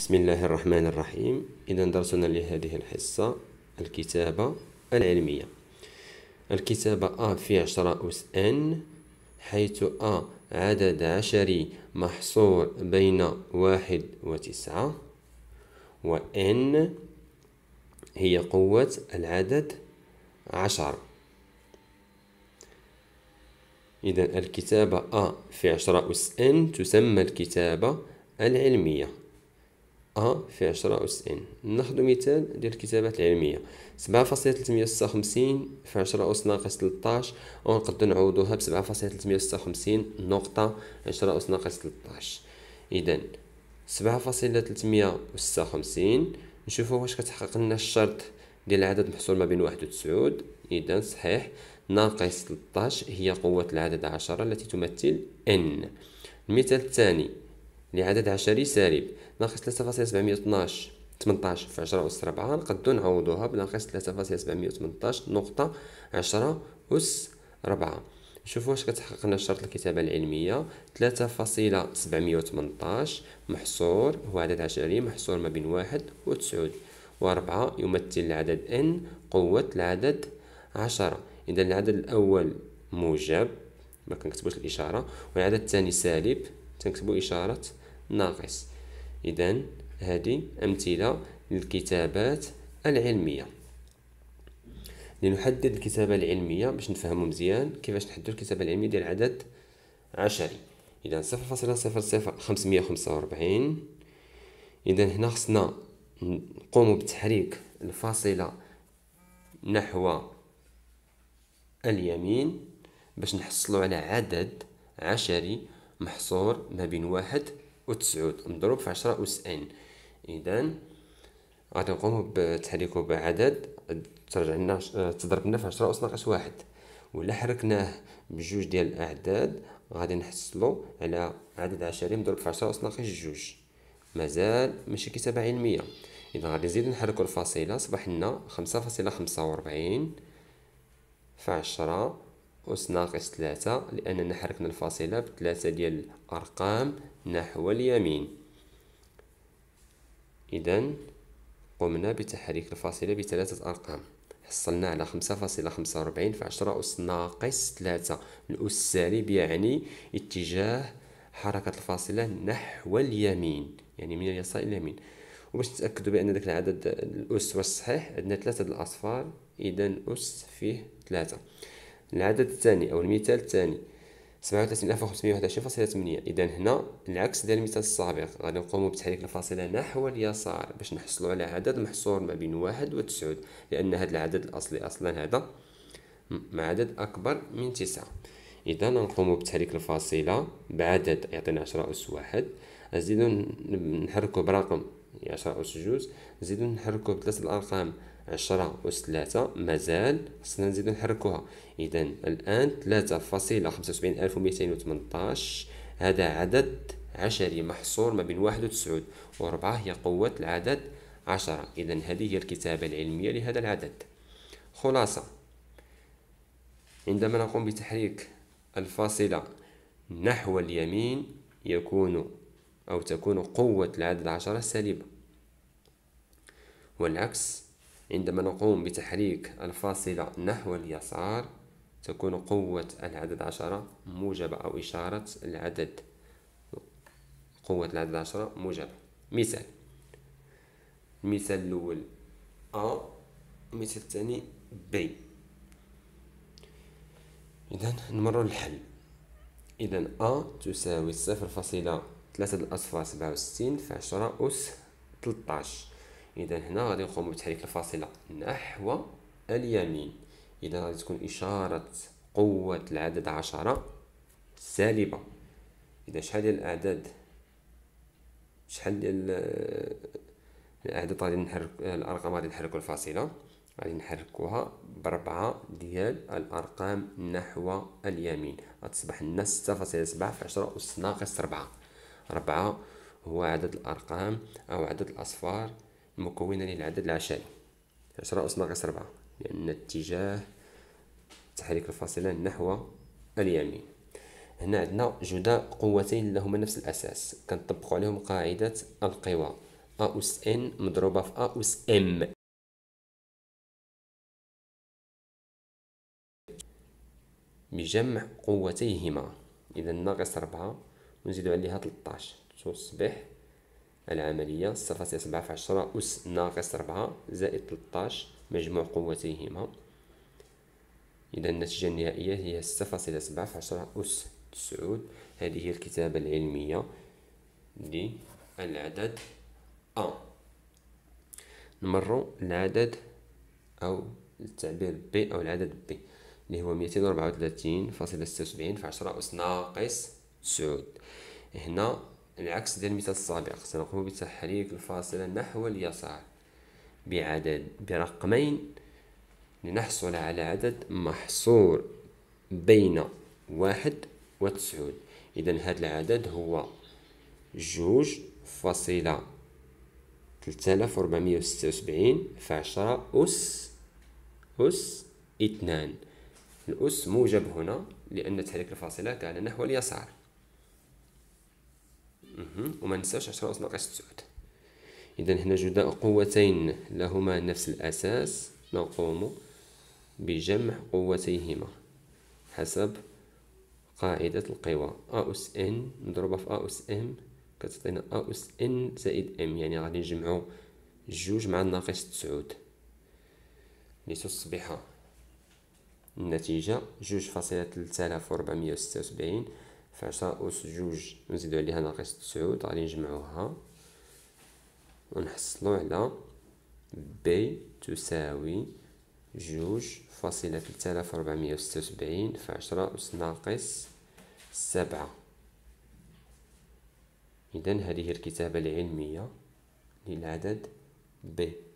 بسم الله الرحمن الرحيم إذا درسنا لهذه الحصة الكتابة العلمية الكتابة ا في عشرة أس ان حيث ا عدد عشري محصور بين واحد وتسعة و ان هي قوة العدد عشر إذا الكتابة أ في عشرة أس إن تسمى الكتابة العلمية أ أه، في اس ان ناخدو مثال ديال الكتابات العلمية سبعة فاصلة تلتمية ستة في عشرة أس ناقص 13 ونقدر نعوضوها بسبعة فاصلة تلتمية ستة نقطة عشرة أس ناقص 13 إذا سبعة فاصلة تلتمية نشوفو واش كتحقق لنا الشرط ديال العدد محصور ما بين واحد 9 إذا صحيح ناقص 13 هي قوة العدد عشرة التي تمثل ان المثال الثاني لعدد عشري سالب ناقص 3.712 18 في 10 أس 4 نقدو نعوضوها بناقص 3.718 نقطة 10 أس 4 نشوفوا واش كتحقق لنا شرط الكتابة العلمية 3.718 محصور هو عدد عشري محصور ما بين واحد و ربعة يمثل العدد n قوة العدد عشرة إذا العدد الأول موجب ما كنكتبوش الإشارة والعدد الثاني سالب تنكتبو إشارة ناقص إذا هذه أمثلة للكتابات العلمية لنحدد الكتابة العلمية باش نفهمو مزيان كيفاش نحددو الكتابة العلمية ديال العدد عشري إذا صفر فاصلة صفر صفر خمسمية خمسة وربعين إذا هنا خصنا نقومو بتحريك الفاصلة نحو اليمين باش نحصلو على عدد عشري محصور ما بين واحد وتسعود مضروب في عشرة إن إذا غادي نقومو بتحريكو بعدد ترجع لنا آه، تضرب لنا في عشرة أس ناقص واحد ولا حركناه بجوج ديال الأعداد غادي نحصلو على عدد عشري مضروب في عشرة أس ناقص جوج مازال ماشي كتابة علمية إذا غادي نزيد نحركو الفاصلة صبح لنا خمسة فاصلة خمسة وربعين في عشرة أس ناقص ثلاثة لأننا حركنا الفاصلة بثلاثة ديال الأرقام نحو اليمين إذن قمنا بتحريك الفاصلة بثلاثة أرقام حصلنا على خمسة فاصلة خمسة وأربعين في عشرة أس ناقص ثلاثة الأس السالب يعني اتجاه حركة الفاصلة نحو اليمين يعني من اليسار إلى اليمين وباش نتأكدوا بأن ذاك العدد الأس هو الصحيح عندنا ثلاثة د الأصفار إذن الأس فيه ثلاثة العدد الثاني أو المثال الثاني سبعة ألف وخمسمية فاصلة إذا هنا العكس ديال المثال السابق غادي نقومو بتحريك الفاصلة نحو اليسار باش نحصلو على عدد محصور ما بين واحد وتسعود لأن هذا العدد الأصلي أصلا هذا مع عدد أكبر من تسعة إذا نقوموا بتحريك الفاصلة بعدد يعطينا عشرة أس واحد نزيدو نحركو برقم يعني عشرة أس جوج نزيدو نحركو بثلاثة الأرقام عشرة أس ثلاثة مازال خصنا نزيدو نحركوها إذا الآن ثلاثة فاصلة خمسة وسبعين ألف وميتين وتمنطاش هذا عدد عشري محصور ما بين واحد وتسعود وربعة هي قوة العدد عشرة إذا هذه هي الكتابة العلمية لهذا العدد خلاصة عندما نقوم بتحريك الفاصلة نحو اليمين يكون أو تكون قوة العدد عشرة سالبة والعكس عندما نقوم بتحريك الفاصلة نحو اليسار تكون قوة العدد عشرة موجبة أو إشارة العدد قوة العدد عشرة موجبة مثال المثال الأول أ المثال الثاني بي إذا نمر للحل إذا أ تساوي صفر فاصلة ثلاثة الأصفار سبعة وستين في عشرة أس تلتاش اذا هنا غادي نقوم بتحريك الفاصله نحو اليمين اذا غادي تكون اشاره قوه العدد عشرة سالبه اذا شحال ديال الاعداد شحال ديال الاعداد غادي نحرك الارقام غادي نحركو الفاصله غادي نحركوها بربعة ديال الأرقام نحو اليمين غتصبح لنا ستة فاصلة سبعة في عشرة أس ناقص ربعة ربعة هو عدد الأرقام أو عدد الأصفار مكونة للعدد العشائي عشرة أس ناقص ربعة لأن اتجاه تحريك الفاصلة نحو اليمين هنا عندنا جداء قوتين لهما نفس الأساس كنطبقوا عليهم قاعدة القوى أ أس إن مضروبة في أ أس إم بجمع قوتيهما إذا ناقص ربعة ونزيدو عليها 13 تصبح العملية صفر تسعة سبعة في عشرة أس ناقص ربعة زائد تلطاش مجموع قوتيهما إذا النتيجة النهائية هي صفر تسعة سبعة في عشرة أس تسعود هذه هي الكتابة العلمية للعدد أ نمرو العدد أو التعبير ب أو العدد ب اللي هو ميتين ربعة وثلاثين فاصلة ستة وسبعين في عشرة أس ناقص تسعود هنا العكس ديال المثال السابق سنقوم بتحريك الفاصلة نحو اليسار بعدد برقمين لنحصل على عدد محصور بين واحد وتسعود إذا هذا العدد هو جوج فاصلة ثلاثة آلاف وربعمية وستة وسبعين في عشرة أس أس اثنان الأس موجب هنا لأن تحريك الفاصلة كان نحو اليسار وما ننساوش 10 اس ناقص 9 إذا هنا جداء قوتين لهما نفس الأساس نقوم بجمع قوتيهما حسب قاعدة القوى أ أس إن مضروبة في أ أس إم كتعطينا أ أس إن زائد إم يعني غادي نجمعو جوج مع ناقص تسعود لتصبح النتيجة جوج فاصلة تلتالاف وربعمية وستة وسبعين فعشرة أس جوج نزيدو عليها ناقص تسعود غادي نجمعوها ونحصلو على بي تساوي جوج فاصلة ثلاثة آلاف ربعمية وستة وسبعين في عشرة أس ناقص سبعة إذن هذه الكتابة العلمية للعدد بي